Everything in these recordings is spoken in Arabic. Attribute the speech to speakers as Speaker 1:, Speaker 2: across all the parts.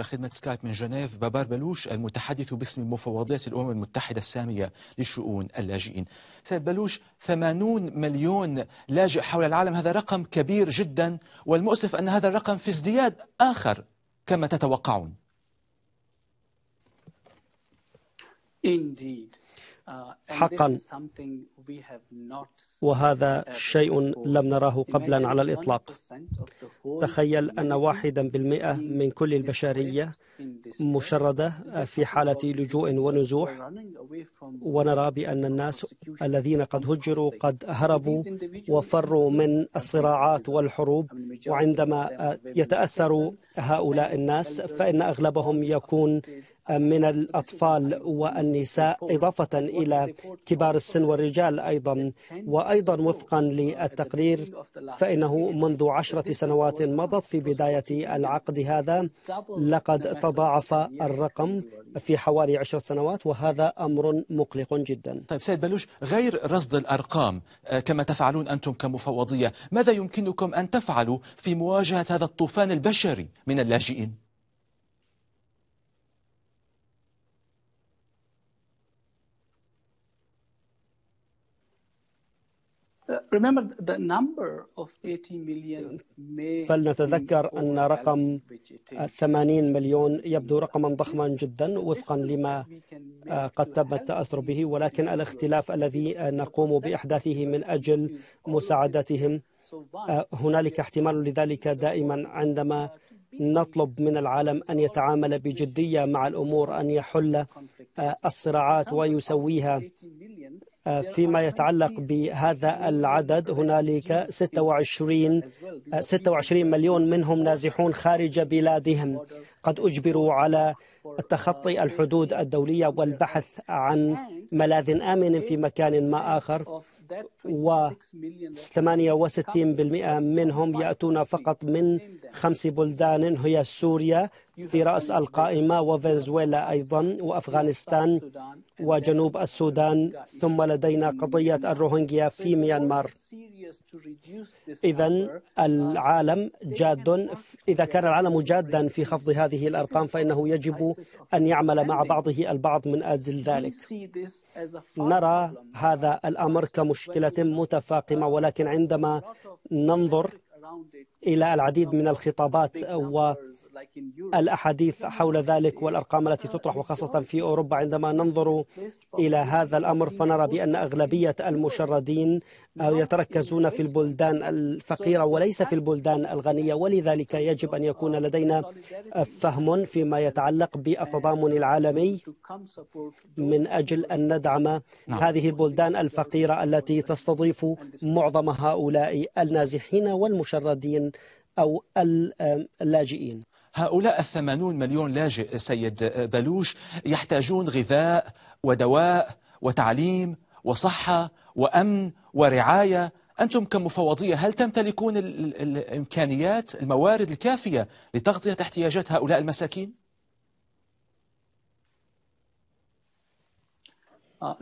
Speaker 1: خدمة سكايب من جنيف بابار بلوش المتحدث باسم مفوضية الأمم المتحدة السامية لشؤون اللاجئين سيد بلوش 80 مليون لاجئ حول العالم هذا رقم كبير جدا والمؤسف أن هذا الرقم في ازدياد آخر كما تتوقعون
Speaker 2: Indeed. Uh, حقا وهذا شيء لم نراه قبلا على الإطلاق تخيل أن واحدا بالمئة من كل البشرية مشردة في حالة لجوء ونزوح ونرى بأن الناس الذين قد هجروا قد هربوا وفروا من الصراعات والحروب وعندما آه، يتأثر هؤلاء الناس فإن أغلبهم يكون من الأطفال والنساء إضافة إلى كبار السن والرجال أيضا وأيضا وفقا للتقرير فإنه منذ عشرة سنوات مضت في بداية العقد هذا لقد تضاعف الرقم في حوالي عشرة سنوات وهذا أمر مقلق
Speaker 1: جدا طيب سيد بلوش غير رصد الارقام آه، كما تفعلون انتم كمفوضيه ماذا يمكنكم ان تفعلوا في مواجهه هذا الطوفان البشري من اللاجئين
Speaker 2: uh, فلنتذكر أن رقم 80 مليون يبدو رقما ضخما جدا وفقا لما آه، قد تم التأثر به ولكن الاختلاف الذي نقوم بإحداثه من أجل مساعدتهم آه، هنالك احتمال لذلك دائما عندما نطلب من العالم أن يتعامل بجدية مع الأمور أن يحل آه، الصراعات ويسويها فيما يتعلق بهذا العدد هنالك 26 26 مليون منهم نازحون خارج بلادهم قد اجبروا على تخطي الحدود الدوليه والبحث عن ملاذ امن في مكان ما اخر و68% منهم يأتون فقط من خمس بلدان هي سوريا في رأس القائمة وفنزويلا أيضا وأفغانستان وجنوب السودان ثم لدينا قضية الروهينجيا في ميانمار إذا العالم جاد إذا كان العالم جادا في خفض هذه الأرقام فإنه يجب أن يعمل مع بعضه البعض من أجل ذلك نرى هذا الأمر كمشكلة متفاقمة ولكن عندما ننظر إلى العديد من الخطابات والأحاديث حول ذلك والأرقام التي تطرح وخاصة في أوروبا عندما ننظر إلى هذا الأمر فنرى بأن أغلبية المشردين يتركزون في البلدان الفقيرة وليس في البلدان الغنية ولذلك يجب أن يكون لدينا فهم فيما يتعلق بالتضامن العالمي من أجل أن ندعم نعم. هذه البلدان الفقيرة التي تستضيف معظم هؤلاء النازحين والمشردين أو اللاجئين
Speaker 1: هؤلاء الثمانون مليون لاجئ سيد بلوش يحتاجون غذاء ودواء وتعليم وصحة وأمن ورعاية أنتم كمفوضية هل تمتلكون الإمكانيات الموارد الكافية لتغطية احتياجات هؤلاء المساكين؟ Uh,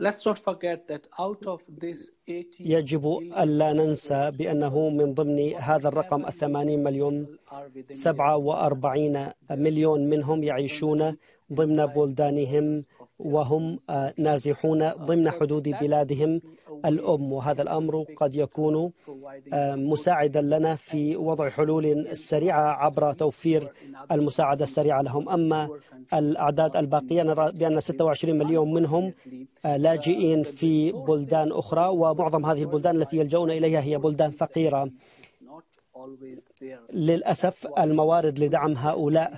Speaker 2: يجب ألا ننسى بأنه من ضمن هذا الرقم الثمانين مليون سبعة وأربعين مليون منهم يعيشون ضمن بلدانهم وهم آه، نازحون ضمن حدود بلادهم الأم وهذا الأمر قد يكون آه، مساعدا لنا في وضع حلول سريعة عبر توفير المساعدة السريعة لهم أما الأعداد الباقية نرى بأن 26 مليون منهم آه، لاجئين في بلدان أخرى ومعظم هذه البلدان التي يلجؤون إليها هي بلدان فقيرة للأسف الموارد لدعم هؤلاء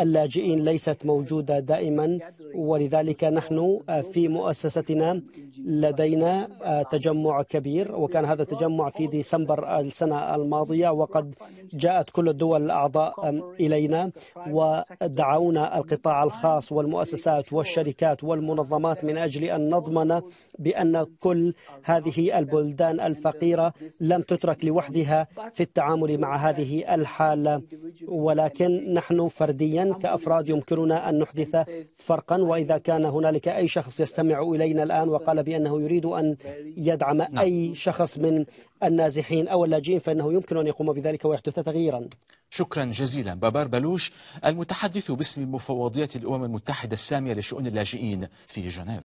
Speaker 2: اللاجئين ليست موجودة دائما ولذلك نحن في مؤسستنا لدينا آه، تجمع كبير وكان هذا التجمع في ديسمبر السنة الماضية وقد جاءت كل الدول الأعضاء إلينا ودعونا القطاع الخاص والمؤسسات والشركات والمنظمات من أجل أن نضمن بأن كل هذه البلدان الفقيرة لم تترك لوحدها في التعليم التعامل مع هذه الحالة ولكن نحن فرديا كأفراد يمكننا أن نحدث فرقا وإذا كان هنالك أي شخص يستمع إلينا الآن وقال بأنه يريد أن يدعم نعم. أي شخص من النازحين أو اللاجئين فإنه يمكن أن يقوم بذلك ويحدث تغييرا
Speaker 1: شكرا جزيلا بابار بلوش المتحدث باسم مفوضية الأمم المتحدة السامية لشؤون اللاجئين في جنيف